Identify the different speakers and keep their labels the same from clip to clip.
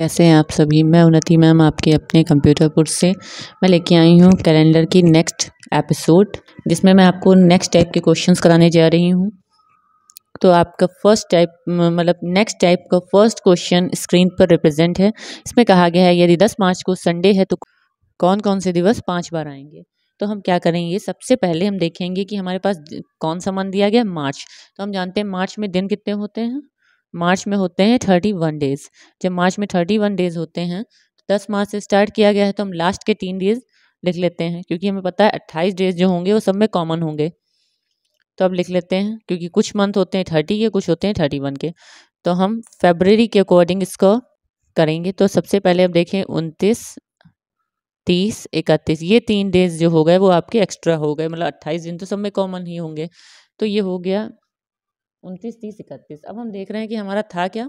Speaker 1: कैसे हैं आप सभी मैं उन्नति मैम आपके अपने कंप्यूटर कोर्स से मैं लेके आई हूँ कैलेंडर की नेक्स्ट एपिसोड जिसमें मैं आपको नेक्स्ट टाइप के क्वेश्चंस कराने जा रही हूँ तो आपका फर्स्ट टाइप मतलब नेक्स्ट टाइप का फर्स्ट क्वेश्चन स्क्रीन पर रिप्रेजेंट है इसमें कहा गया है यदि दस मार्च को संडे है तो कौन कौन से दिवस पाँच बार आएंगे तो हम क्या करेंगे सबसे पहले हम देखेंगे कि हमारे पास कौन सा मन दिया गया मार्च तो हम जानते हैं मार्च में दिन कितने होते हैं मार्च में होते हैं थर्टी वन डेज़ जब मार्च में थर्टी वन डेज़ होते हैं तो दस मार्च से स्टार्ट किया गया है तो हम लास्ट के तीन डेज़ लिख लेते हैं क्योंकि हमें पता है अट्ठाईस डेज़ जो होंगे वो सब में कॉमन होंगे तो अब लिख लेते हैं क्योंकि कुछ मंथ होते हैं थर्टी के कुछ होते हैं थर्टी वन के तो हम फेबररी के अकॉर्डिंग इसको करेंगे तो सबसे पहले अब देखें उनतीस तीस इकतीस ये तीन डेज जो हो गए वो आपके एक्स्ट्रा हो गए मतलब अट्ठाईस दिन तो सब में कॉमन ही होंगे तो ये हो गया उनतीस तीस इकतीस अब हम देख रहे हैं कि हमारा था क्या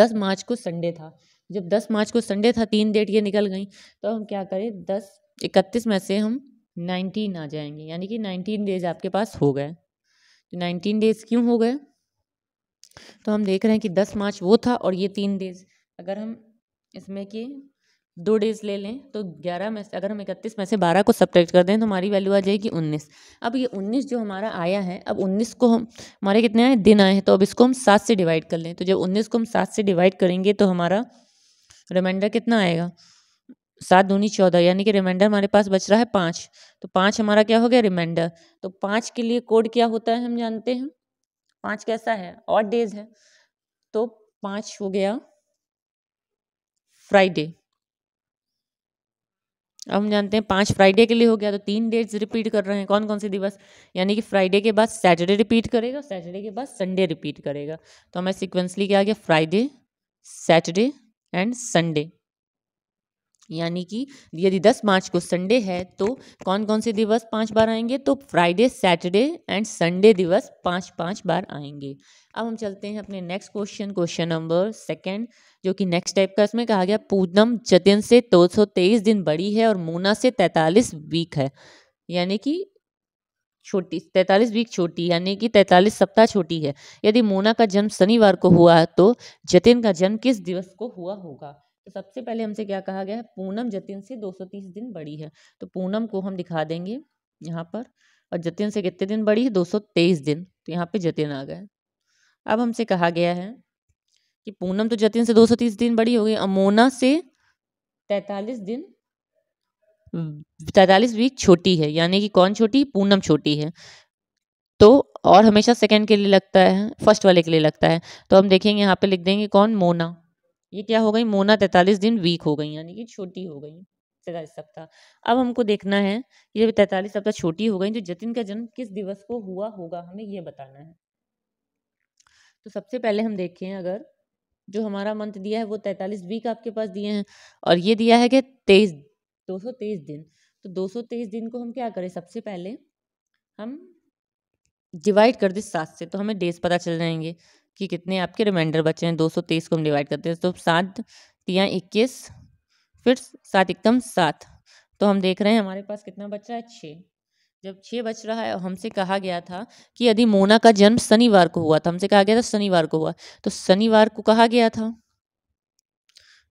Speaker 1: दस मार्च को संडे था जब दस मार्च को संडे था तीन डेट ये निकल गई तो हम क्या करें दस इकतीस में से हम नाइनटीन आ जाएंगे यानी कि नाइनटीन डेज आपके पास हो गए तो नाइनटीन डेज क्यों हो गए तो हम देख रहे हैं कि दस मार्च वो था और ये तीन डेज अगर हम इसमें कि दो डेज ले लें तो ग्यारह में से अगर हम इकतीस में से बारह को सब्ट्रैक्ट कर दें तो हमारी वैल्यू आ जाएगी उन्नीस अब ये उन्नीस जो हमारा आया है अब उन्नीस को हम हमारे कितने आए दिन आए हैं तो अब इसको हम सात से डिवाइड कर लें तो जब उन्नीस को हम सात से डिवाइड करेंगे तो हमारा रिमाइंडर कितना आएगा सात दूनी चौदह यानी कि रिमाइंडर हमारे पास बच रहा है पाँच तो पाँच हमारा क्या हो गया रिमाइंडर तो पाँच के लिए कोड क्या होता है हम जानते हैं पाँच कैसा है और डेज है तो पाँच हो गया फ्राइडे अब हम जानते हैं पाँच फ्राइडे के लिए हो गया तो तीन डेट्स रिपीट कर रहे हैं कौन कौन से दिवस यानी कि फ्राइडे के बाद सैटरडे रिपीट करेगा सैटरडे के बाद संडे रिपीट करेगा तो हमारे सिक्वेंसली क्या आ गया फ्राइडे सैटरडे एंड संडे यानी कि यदि 10 मार्च को संडे है तो कौन कौन से दिवस पांच बार आएंगे तो फ्राइडे सैटरडे एंड संडे दिवस पांच पांच बार आएंगे अब हम चलते हैं अपने next question question number second जो कि नेक्स्ट टाइप का इसमें कहा गया पूनम जतिन से दो 223 दिन बड़ी है और मोना से 43 वीक है यानी कि छोटी तैंतालीस वीक छोटी यानी कि तैंतालीस सप्ताह छोटी है यदि मोना का जन्म शनिवार को हुआ तो जतिन का जन्म किस दिवस को हुआ होगा तो सबसे पहले हमसे क्या कहा गया है पूनम जतिन से 230 दिन बड़ी है तो पूनम को हम दिखा देंगे यहाँ पर और जतिन से कितने दिन बड़ी है तेईस दिन तो यहाँ पे जतिन आ गए अब हमसे कहा गया है कि पूनम तो जतिन से 230 दिन बड़ी हो गई अमोना से 43 दिन हम्म, तैतालीस वीक छोटी है यानी कि कौन छोटी पूनम छोटी है तो और हमेशा सेकंड के लिए लगता है फर्स्ट वाले के लिए लगता है तो हम देखेंगे यहाँ पे लिख देंगे कौन मोना ये क्या हो गई मोना तैतालीस दिन वीक हो गई यानी कि छोटी हो गई तैतालीस सप्ताह अब हमको देखना है ये तैतालीस सप्ताह छोटी हो गई तो जतिन का जन्म किस दिवस को हुआ होगा हमें ये बताना है तो सबसे पहले हम देखें अगर जो हमारा मंथ दिया है वो तैतालीस वीक आपके पास दिए हैं और ये दिया है कि तेईस दो सौ तेईस दिन तो दो सौ तेईस दिन को हम क्या करें सबसे पहले हम डिवाइड कर दें सात से तो हमें डेज पता चल जाएंगे कि कितने आपके रिमाइंडर बचे हैं दो सौ तेईस को हम डिवाइड करते हैं तो सात तिया इक्कीस फिर सात एकदम सात तो हम देख रहे हैं हमारे पास कितना बचा है छः जब छः बच रहा है हमसे कहा गया था कि यदि मोना का जन्म शनिवार को हुआ था तो हमसे कहा गया था शनिवार को हुआ तो शनिवार को कहा गया था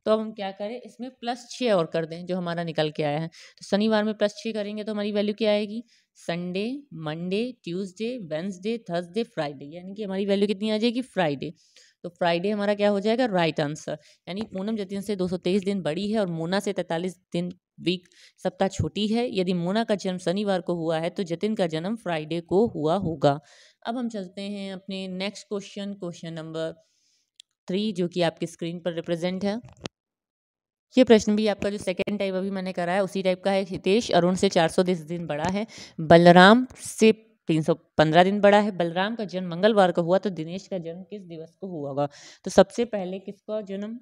Speaker 1: तो अब हम क्या करें इसमें प्लस छः और कर दें जो हमारा निकल के आया है तो शनिवार में प्लस छः करेंगे तो हमारी वैल्यू क्या आएगी Sunday Monday Tuesday Wednesday Thursday Friday यानी कि हमारी वैल्यू कितनी आ जाएगी फ्राइडे तो फ्राइडे हमारा क्या हो जाएगा राइट आंसर यानी पूनम जतिन से 223 दिन बड़ी है और मोना से 43 दिन वीक सप्ताह छोटी है यदि मोना का जन्म शनिवार को हुआ है तो जतिन का जन्म फ्राइडे को हुआ होगा अब हम चलते हैं अपने next question question number three जो कि आपकी स्क्रीन पर रिप्रेजेंट है ये प्रश्न भी आपका जो सेकेंड टाइप अभी मैंने करा है उसी टाइप का है हितेश अरुण से चार सौ दिन बड़ा है बलराम से तीन सौ पंद्रह दिन बड़ा है बलराम का जन्म मंगलवार को हुआ तो दिनेश का जन्म किस दिवस को हुआ होगा तो सबसे पहले किसका जन्म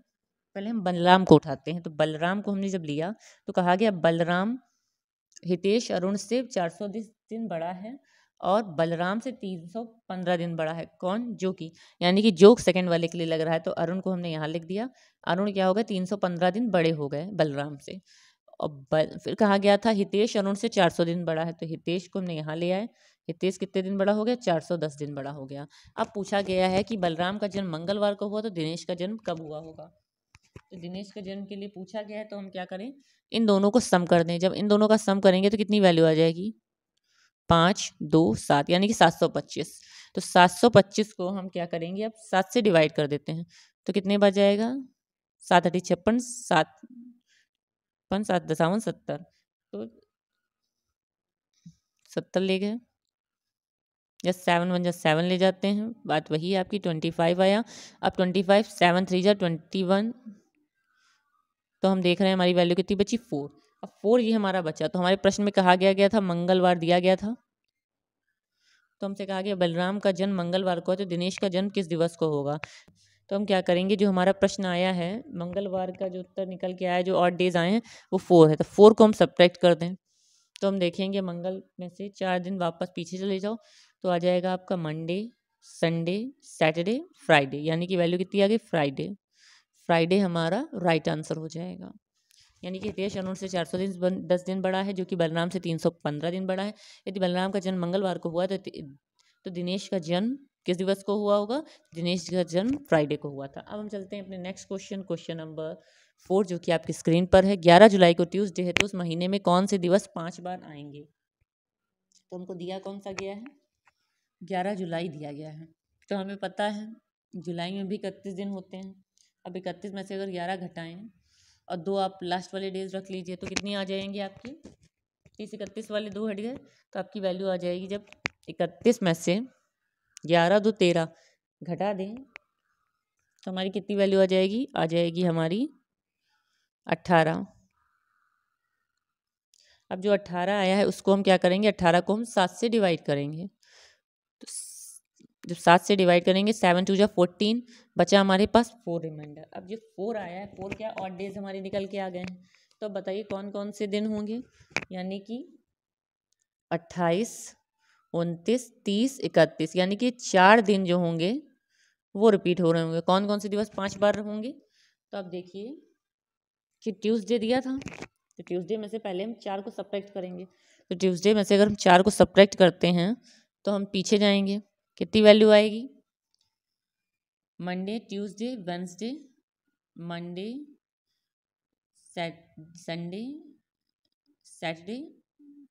Speaker 1: पहले हम बलराम को उठाते हैं तो बलराम को हमने जब लिया तो कहा गया बलराम हितेश अरुण से चार सौ दिन बड़ा है और बलराम से 315 दिन बड़ा है कौन जो कि यानी कि जोक सेकंड वाले के लिए लग रहा है तो अरुण को हमने यहाँ लिख दिया अरुण क्या हो सौ 315 दिन बड़े हो गए बलराम से और बल, फिर कहा गया था हितेश अरुण से 400 दिन बड़ा है तो हितेश को हमने यहाँ ले आए हितेश कितने दिन बड़ा हो गया 410 दिन बड़ा हो गया अब पूछा गया है कि बलराम का जन्म मंगलवार को हुआ तो दिनेश का जन्म कब हुआ होगा तो दिनेश के जन्म के लिए पूछा गया है तो हम क्या करें इन दोनों को सम कर दें जब इन दोनों का सम करेंगे तो कितनी वैल्यू आ जाएगी पाँच दो सात यानी कि सात सौ पच्चीस तो सात सौ पच्चीस को हम क्या करेंगे अब सात से डिवाइड कर देते हैं तो कितने बार जाएगा सात अठी छप्पन सात पन सात दसावन सत्तर तो सत्तर ले गए या सेवन वन या सेवन ले जाते हैं बात वही है आपकी ट्वेंटी फाइव आया अब ट्वेंटी फाइव सेवन थ्री जा ट्वेंटी वन तो हम देख रहे हैं हमारी वैल्यू कितनी बची फोर अब फोर ये हमारा बचा तो हमारे प्रश्न में कहा गया गया था मंगलवार दिया गया था तो हमसे कहा गया बलराम का जन्म मंगलवार को है तो दिनेश का जन्म किस दिवस को होगा तो हम क्या करेंगे जो हमारा प्रश्न आया है मंगलवार का जो उत्तर निकल के आया जो ऑट डेज आए हैं वो फोर है तो फोर को हम सब्ट्रैक्ट कर दें तो हम देखेंगे मंगल में से चार दिन वापस पीछे चले जाओ तो आ जाएगा आपका मंडे संडे सैटरडे फ्राइडे यानी कि वैल्यू कितनी आ गई फ्राइडे फ्राइडे हमारा राइट आंसर हो जाएगा यानी कि हितेश अरुण से चार सौ दिन दस दिन बड़ा है जो कि बलराम से तीन सौ पंद्रह दिन बड़ा है यदि बलराम का जन्म मंगलवार को हुआ तो तो दिनेश का जन्म किस दिवस को हुआ होगा दिनेश का जन्म फ्राइडे को हुआ था अब हम चलते हैं अपने next question question number four जो कि आपकी स्क्रीन पर है ग्यारह जुलाई को ट्यूसडे है तो उस महीने में कौन से दिवस पाँच बार आएंगे तो हमको दिया कौन सा गया है ग्यारह जुलाई दिया गया है तो हमें पता है जुलाई में भी इकतीस दिन होते हैं अब इकतीस में से अगर ग्यारह घटाएं और दो आप लास्ट वाले डेज रख लीजिए तो कितनी आ जाएंगी आपकी तीस इकतीस वाले दो हट गए तो आपकी वैल्यू आ जाएगी जब इकतीस में से ग्यारह दो तेरह घटा दें तो हमारी कितनी वैल्यू आ जाएगी आ जाएगी हमारी अट्ठारह अब जो अट्ठारह आया है उसको हम क्या करेंगे अट्ठारह को हम सात से डिवाइड करेंगे जब सात से डिवाइड करेंगे सेवन टू जो फोर्टीन बचा हमारे पास फोर रिमाइंडर अब जो फोर आया है फोर क्या और डेज हमारे निकल के आ गए हैं तो बताइए कौन कौन से दिन होंगे यानी कि अट्ठाईस उनतीस तीस इकतीस यानी कि चार दिन जो होंगे वो रिपीट हो रहे होंगे कौन कौन से दिवस पांच बार होंगे तो आप देखिए कि ट्यूसडे दिया था तो ट्यूसडे में से पहले हम चार को सब्ट्रैक्ट करेंगे तो ट्यूसडे में से अगर हम चार को सब्ट्रैक्ट करते हैं तो हम पीछे जाएंगे कितनी वैल्यू आएगी Monday Tuesday Wednesday Monday Sunday Saturday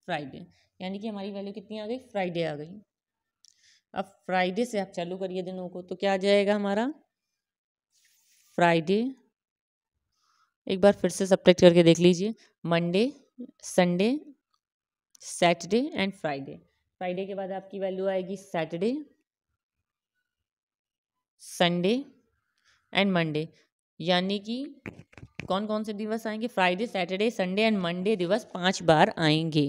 Speaker 1: Friday यानी कि हमारी वैल्यू कितनी आ गई फ्राइडे आ गई अब फ्राइडे से आप चालू करिए दिनों को तो क्या आ जाएगा हमारा फ्राइडे एक बार फिर से सब्ट्रैक्ट करके देख लीजिए Monday Sunday Saturday and Friday Friday के बाद आपकी वैल्यू आएगी सैटरडे संडे एंड मंडे यानी कि कौन कौन से दिवस आएंगे Friday Saturday Sunday and Monday दिवस पांच बार आएंगे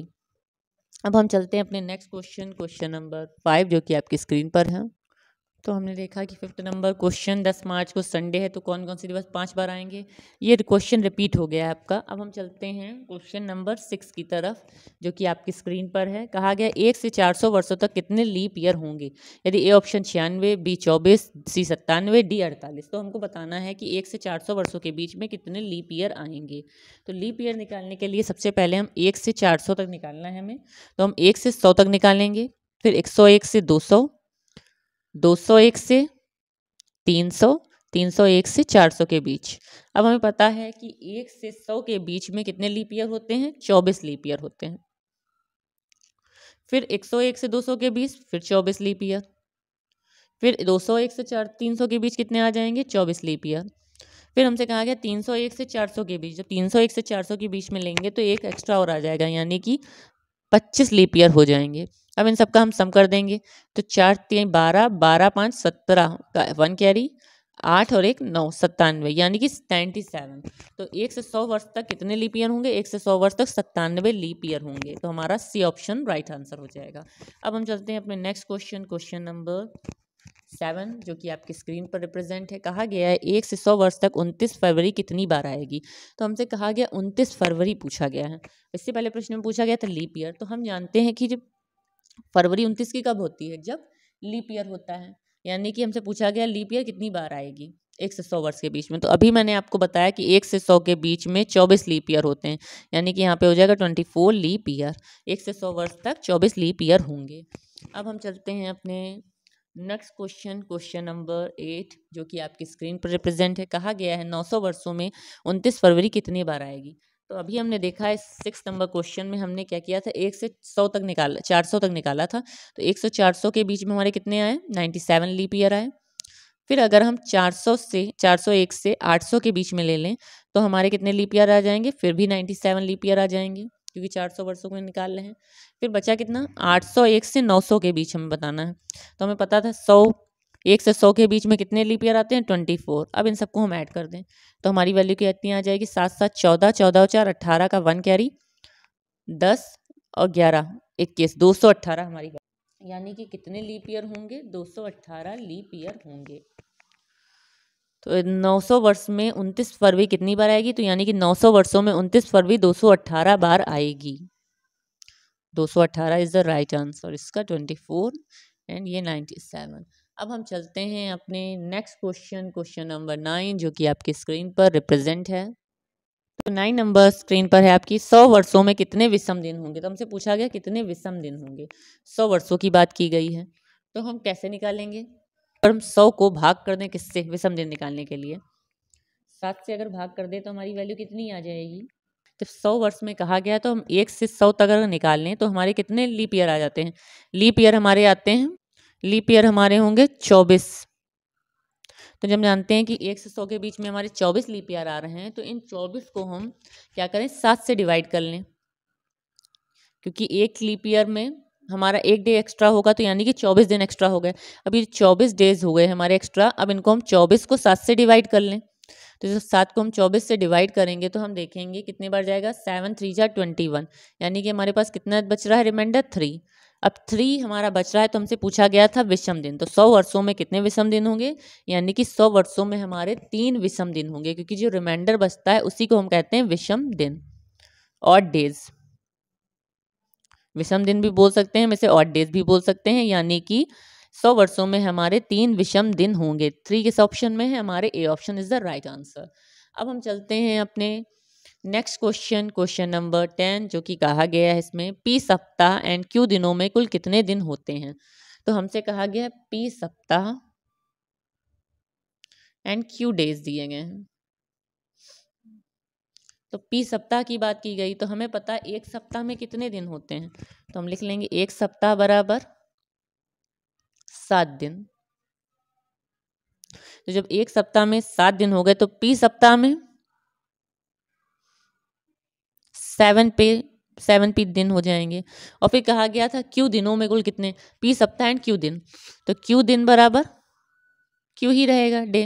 Speaker 1: अब हम चलते हैं अपने next question question number five जो कि आपकी स्क्रीन पर है तो हमने देखा कि फिफ्थ नंबर क्वेश्चन दस मार्च को संडे है तो कौन कौन से दिवस पांच बार आएंगे ये क्वेश्चन रिपीट हो गया है आपका अब हम चलते हैं क्वेश्चन नंबर सिक्स की तरफ जो कि आपकी स्क्रीन पर है कहा गया एक से चार सौ वर्षों तक कितने लीप ईयर होंगे यदि ए ऑप्शन छियानवे बी चौबीस सी सत्तानवे डी अड़तालीस तो हमको बताना है कि एक से चार सौ वर्षों के बीच में कितने लीप ईयर आएंगे तो लीप ईयर निकालने के लिए सबसे पहले हम एक से चार सौ तक निकालना है हमें तो हम एक से सौ तक निकालेंगे फिर एक सौ एक से दो सौ 201 से 300 301 से 400 के बीच अब हमें पता है कि एक से सौ के बीच में कितने लीप ईयर होते हैं 24 लीप ईयर होते हैं फिर 101 से 200 के बीच फिर 24 लीप ईयर फिर 201 से चार 300 के बीच कितने आ जाएंगे 24 लीप ईयर फिर हमसे कहा गया 301 से 400 के बीच जब 301 से 400 के बीच में लेंगे तो एक एक्स्ट्रा और आ जाएगा यानी कि पच्चीस लीप ईयर हो जाएंगे अब इन सबका हम सम कर देंगे तो चार तीन बारह बारह पाँच सत्रह का वन कैरी आठ और एक नौ सत्तानवे यानी कि नाइन्टी सेवन तो एक से सौ वर्ष तक कितने लीप ईयर होंगे एक से सौ वर्ष तक सत्तानवे लीप ईयर होंगे तो हमारा सी ऑप्शन राइट आंसर हो जाएगा अब हम चलते हैं अपने next question question number seven जो कि आपकी स्क्रीन पर रिप्रेजेंट है कहा गया है एक से सौ वर्ष तक उनतीस फरवरी कितनी बार आएगी तो हमसे कहा गया उनतीस फरवरी पूछा गया है इससे पहले प्रश्न में पूछा गया था लीप ईयर तो हम जानते हैं कि जब फरवरी उनतीस की कब होती है जब लीप ईयर होता है यानी कि हमसे पूछा गया लीप ईयर कितनी बार आएगी एक से सौ वर्ष के बीच में तो अभी मैंने आपको बताया कि एक से सौ के बीच में चौबीस लीप ईयर होते हैं यानी कि यहाँ पे हो जाएगा ट्वेंटी फोर लीप ईयर एक से सौ वर्ष तक चौबीस लीप ईयर होंगे अब हम चलते हैं अपने next question question number eight जो कि आपकी स्क्रीन पर रिप्रेजेंट है कहा गया है 900 वर्षों में 29 फरवरी कितनी बार आएगी तो अभी हमने देखा है सिक्स नंबर क्वेश्चन में हमने क्या किया था एक से सौ तक निकाला चार सौ तक निकाला था तो एक सौ चार सौ के बीच में हमारे कितने आए नाइन्टी सेवन लीप ईयर आए फिर अगर हम चार सौ से चार सौ एक से आठ सौ के बीच में ले लें तो हमारे कितने लीप ईयर आ जाएंगे फिर भी सेवन लीप ईयर आ जाएंगे क्योंकि चार सौ वर्षों को निकाल रहे हैं फिर बचा कितना आठ सौ एक से नौ सौ के बीच हमें बताना है तो हमें पता था सौ एक से सौ के बीच में कितने लीप ईयर आते हैं ट्वेंटी फोर अब इन सबको हम ऐड कर दें तो हमारी वैल्यू की इतनी आ जाएगी सात सात चौदह चौदह और चार अट्ठारह का वन कैरी दस और ग्यारह इक्कीस दो सौ अट्ठारह हमारी यानी कि कितने लीप ईयर होंगे दो सौ अट्ठारह लीप ईयर होंगे तो 900 वर्ष में उनतीस फरवरी कितनी बार आएगी तो यानी कि 900 वर्षों में उनतीस फरवरी 218 बार आएगी 218 इज़ द राइट आंसर इसका 24 एंड ये 97 अब हम चलते हैं अपने next question question number nine जो कि आपकी स्क्रीन पर रिप्रेजेंट है तो नाइन नंबर स्क्रीन पर है आपकी सौ वर्षों में कितने विषम दिन होंगे तो हमसे पूछा गया कितने विषम दिन होंगे सौ वर्षों की बात की गई है तो हम कैसे निकालेंगे और सौ को भाग कर दें किससे विषम दिन निकालने के लिए सात से अगर भाग कर दें तो हमारी वैल्यू कितनी आ जाएगी तो सौ वर्ष में कहा गया तो हम एक से सौ तक अगर निकाल लें तो हमारे कितने लीप ईयर आ जाते हैं लीप ईयर हमारे आते हैं लीप ईयर हमारे होंगे चौबीस तो जब जानते हैं कि एक से सौ के बीच में हमारे चौबीस लीप ईयर आ रहे हैं तो इन चौबीस को हम क्या करें सात से डिवाइड कर लें क्योंकि एक लीप ईयर में हमारा एक डे एक्स्ट्रा होगा तो यानी कि चौबीस दिन एक्स्ट्रा हो गए अब ये चौबीस डेज हो गए हमारे एक्स्ट्रा अब इनको हम चौबीस को सात से डिवाइड कर लें तो जब सात को हम चौबीस से डिवाइड करेंगे तो हम देखेंगे कितनी बार जाएगा सेवन थ्री जा ट्वेंटी वन यानी कि हमारे पास कितना बच रहा है रिमाइंडर थ्री अब थ्री हमारा बच रहा है तो हमसे पूछा गया था विषम दिन तो सौ वर्षों में कितने विषम दिन होंगे यानी कि सौ वर्षों में हमारे तीन विषम दिन होंगे क्योंकि जो रिमाइंडर बचता है उसी को हम कहते हैं विषम दिन और डेज़ विषम दिन भी बोल सकते हैं हम इसे ऑड डेज भी बोल सकते हैं यानी कि सौ वर्षों में हमारे तीन विषम दिन होंगे थ्री किस ऑप्शन में है हमारे A option is the right answer अब हम चलते हैं अपने next question question number ten जो कि कहा गया है इसमें पी सप्ताह एंड क्यू दिनों में कुल कितने दिन होते हैं तो हमसे कहा गया है पी सप्ताह एंड क्यू डेज दिए गए हैं तो पी सप्ताह की बात की गई तो हमें पता एक सप्ताह में कितने दिन होते हैं तो हम लिख लेंगे एक सप्ताह बराबर सात दिन तो जब एक सप्ताह में सात दिन हो गए तो पी सप्ताह में सेवन पे सेवन पी दिन हो जाएंगे और फिर कहा गया था क्यू दिनों में कुल कितने पी सप्ताह एंड क्यू दिन तो क्यू दिन बराबर क्यू ही रहेगा डे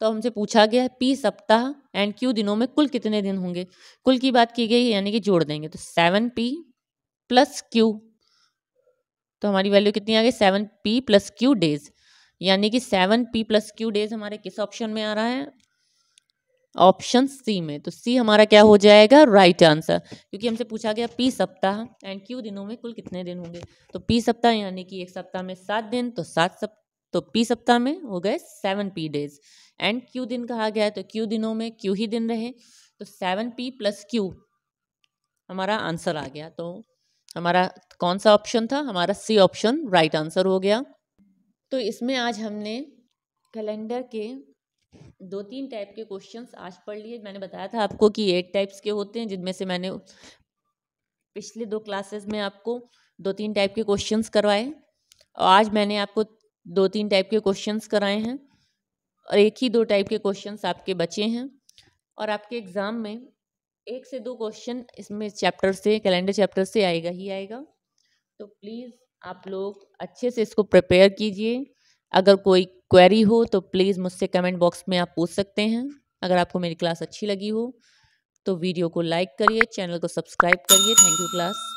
Speaker 1: तो हमसे पूछा गया पी सप्ताह एंड क्यू दिनों में कुल कितने दिन होंगे कुल की बात की गई यानी कि जोड़ देंगे तो सेवन पी प्लस क्यू तो हमारी वैल्यू कितनी आ गई seven P plus Q days यानी कि seven P plus Q days हमारे किस ऑप्शन में आ रहा है ऑप्शन सी में तो सी हमारा क्या हो जाएगा राइट right आंसर क्योंकि हमसे पूछा गया पी सप्ताह एंड क्यू दिनों में कुल कितने दिन होंगे तो पी सप्ताह यानी कि एक सप्ताह में सात दिन तो सात सप्ताह तो पी सप्ताह में हो गए seven P days and Q दिन कहा गया है तो क्यू दिनों में क्यू ही दिन रहे तो सेवन पी प्लस क्यू हमारा आंसर आ गया तो हमारा कौन सा ऑप्शन था हमारा सी ऑप्शन राइट आंसर हो गया तो इसमें आज हमने कैलेंडर के दो तीन टाइप के क्वेश्चंस आज पढ़ लिए मैंने बताया था आपको कि एट टाइप्स के होते हैं जिनमें से मैंने पिछले दो क्लासेस में आपको दो तीन टाइप के क्वेश्चंस करवाए और आज मैंने आपको दो तीन टाइप के क्वेश्चंस कराए हैं और एक ही दो टाइप के क्वेश्चंस आपके बचे हैं और आपके एग्ज़ाम में एक से दो क्वेश्चन इसमें चैप्टर से कैलेंडर चैप्टर से आएगा ही आएगा तो प्लीज़ आप लोग अच्छे से इसको प्रिपेयर कीजिए अगर कोई क्वेरी हो तो प्लीज़ मुझसे कमेंट बॉक्स में आप पूछ सकते हैं अगर आपको मेरी क्लास अच्छी लगी हो तो वीडियो को लाइक करिए चैनल को सब्सक्राइब करिए थैंक यू क्लास